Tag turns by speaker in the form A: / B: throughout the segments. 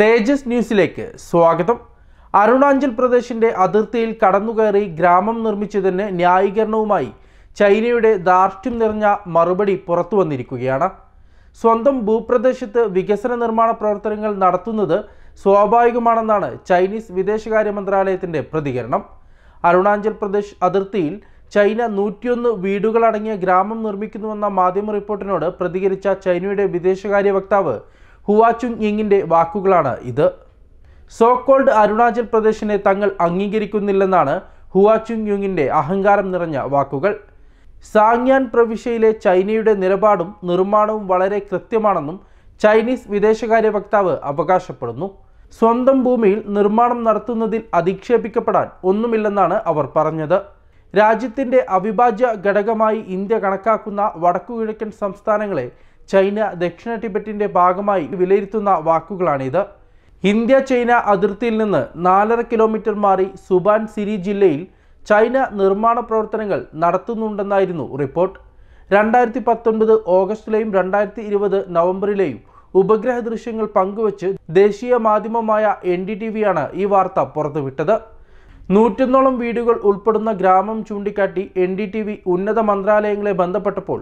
A: തേജസ് ന്യൂസിലേക്ക് സ്വാഗതം അരുണാചൽ പ്രദേശിന്റെ അതിർത്തിയിൽ കടന്നുകയറി ഗ്രാമം നിർമ്മിച്ചതിന് ന്യായീകരണവുമായി ചൈനയുടെ ദാർഷ്ട്യം നിറഞ്ഞ മറുപടി പുറത്തു വന്നിരിക്കുകയാണ് സ്വന്തം ഭൂപ്രദേശത്ത് വികസന നിർമ്മാണ പ്രവർത്തനങ്ങൾ നടത്തുന്നത് സ്വാഭാവികമാണെന്നാണ് ചൈനീസ് വിദേശകാര്യ മന്ത്രാലയത്തിന്റെ പ്രതികരണം അരുണാചൽ പ്രദേശ് അതിർത്തിയിൽ ചൈന നൂറ്റിയൊന്ന് വീടുകളടങ്ങിയ ഗ്രാമം നിർമ്മിക്കുന്നുവെന്ന മാധ്യമ റിപ്പോർട്ടിനോട് പ്രതികരിച്ച ചൈനയുടെ വിദേശകാര്യ വക്താവ് ഹുവാചുങ് യിങ്ങിൻ്റെ വാക്കുകളാണ് ഇത് സോക്കോൾഡ് അരുണാചൽ പ്രദേശിനെ തങ്ങൾ അംഗീകരിക്കുന്നില്ലെന്നാണ് ഹുവാചുങ് യുങ്ങിൻ്റെ അഹങ്കാരം നിറഞ്ഞ വാക്കുകൾ സാങ്യാൻ പ്രവിശ്യയിലെ ചൈനയുടെ നിലപാടും നിർമ്മാണവും വളരെ കൃത്യമാണെന്നും ചൈനീസ് വിദേശകാര്യ വക്താവ് അവകാശപ്പെടുന്നു സ്വന്തം ഭൂമിയിൽ നിർമ്മാണം നടത്തുന്നതിൽ അധിക്ഷേപിക്കപ്പെടാൻ ഒന്നുമില്ലെന്നാണ് അവർ പറഞ്ഞത് രാജ്യത്തിൻ്റെ അവിഭാജ്യ ഘടകമായി ഇന്ത്യ കണക്കാക്കുന്ന വടക്കുകിഴക്കൻ സംസ്ഥാനങ്ങളെ ചൈന ദക്ഷിണ ടിബറ്റിന്റെ ഭാഗമായി വിലയിരുത്തുന്ന വാക്കുകളാണിത് ഇന്ത്യ ചൈന അതിർത്തിയിൽ നിന്ന് നാലര കിലോമീറ്റർ മാറി സുബാൻ സിരി ജില്ലയിൽ ചൈന നിർമ്മാണ പ്രവർത്തനങ്ങൾ നടത്തുന്നുണ്ടെന്നായിരുന്നു റിപ്പോർട്ട് രണ്ടായിരത്തി പത്തൊൻപത് ഓഗസ്റ്റിലെയും രണ്ടായിരത്തി ഇരുപത് നവംബറിലെയും ഉപഗ്രഹ ദൃശ്യങ്ങൾ പങ്കുവച്ച് ദേശീയ മാധ്യമമായ എൻ ഡി ടി വിയാണ് ഈ വാർത്ത പുറത്തുവിട്ടത് നൂറ്റൊന്നോളം വീടുകൾ ഉൾപ്പെടുന്ന ഗ്രാമം ചൂണ്ടിക്കാട്ടി എൻ ഡി ടി വി ഉന്നത മന്ത്രാലയങ്ങളെ ബന്ധപ്പെട്ടപ്പോൾ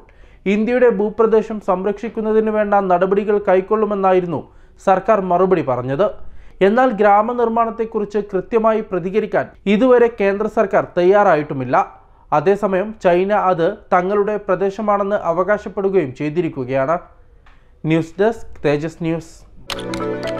A: ഇന്ത്യയുടെ ഭൂപ്രദേശം സംരക്ഷിക്കുന്നതിന് വേണ്ട നടപടികൾ കൈക്കൊള്ളുമെന്നായിരുന്നു സർക്കാർ മറുപടി പറഞ്ഞത് എന്നാൽ ഗ്രാമനിർമ്മാണത്തെക്കുറിച്ച് കൃത്യമായി പ്രതികരിക്കാൻ ഇതുവരെ കേന്ദ്ര സർക്കാർ തയ്യാറായിട്ടുമില്ല അതേസമയം ചൈന അത് തങ്ങളുടെ പ്രദേശമാണെന്ന് അവകാശപ്പെടുകയും ചെയ്തിരിക്കുകയാണ് ന്യൂസ് ഡെസ്ക് തേജസ് ന്യൂസ്